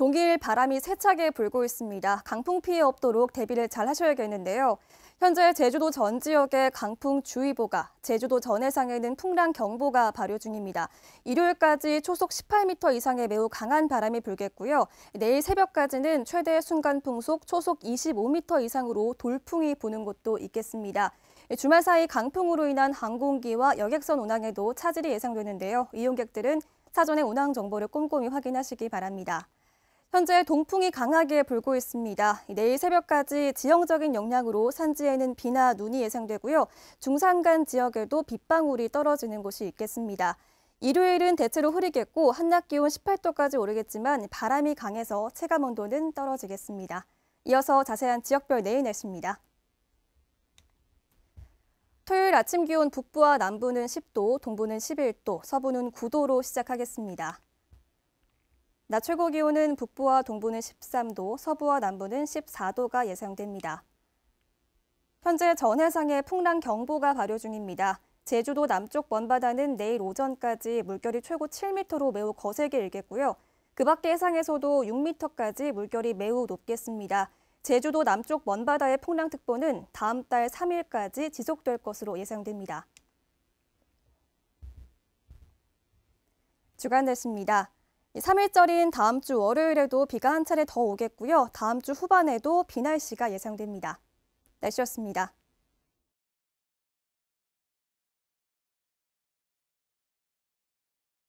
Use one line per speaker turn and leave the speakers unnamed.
종일 바람이 세차게 불고 있습니다. 강풍 피해 없도록 대비를 잘 하셔야겠는데요. 현재 제주도 전 지역에 강풍 주의보가, 제주도 전 해상에는 풍랑 경보가 발효 중입니다. 일요일까지 초속 18m 이상의 매우 강한 바람이 불겠고요. 내일 새벽까지는 최대 순간 풍속 초속 25m 이상으로 돌풍이 부는 곳도 있겠습니다. 주말 사이 강풍으로 인한 항공기와 여객선 운항에도 차질이 예상되는데요. 이용객들은 사전에 운항 정보를 꼼꼼히 확인하시기 바랍니다. 현재 동풍이 강하게 불고 있습니다. 내일 새벽까지 지형적인 영향으로 산지에는 비나 눈이 예상되고요. 중산간 지역에도 빗방울이 떨어지는 곳이 있겠습니다. 일요일은 대체로 흐리겠고 한낮 기온 18도까지 오르겠지만 바람이 강해서 체감 온도는 떨어지겠습니다. 이어서 자세한 지역별 내일 날씨입니다. 토요일 아침 기온 북부와 남부는 10도, 동부는 11도, 서부는 9도로 시작하겠습니다. 낮 최고 기온은 북부와 동부는 13도, 서부와 남부는 14도가 예상됩니다. 현재 전 해상에 풍랑 경보가 발효 중입니다. 제주도 남쪽 먼바다는 내일 오전까지 물결이 최고 7m로 매우 거세게 일겠고요. 그 밖의 해상에서도 6m까지 물결이 매우 높겠습니다. 제주도 남쪽 먼바다의 풍랑특보는 다음 달 3일까지 지속될 것으로 예상됩니다. 주간 날씨니다 3일절인 다음 주 월요일에도 비가 한 차례 더 오겠고요. 다음 주 후반에도 비 날씨가 예상됩니다. 날씨였습니다.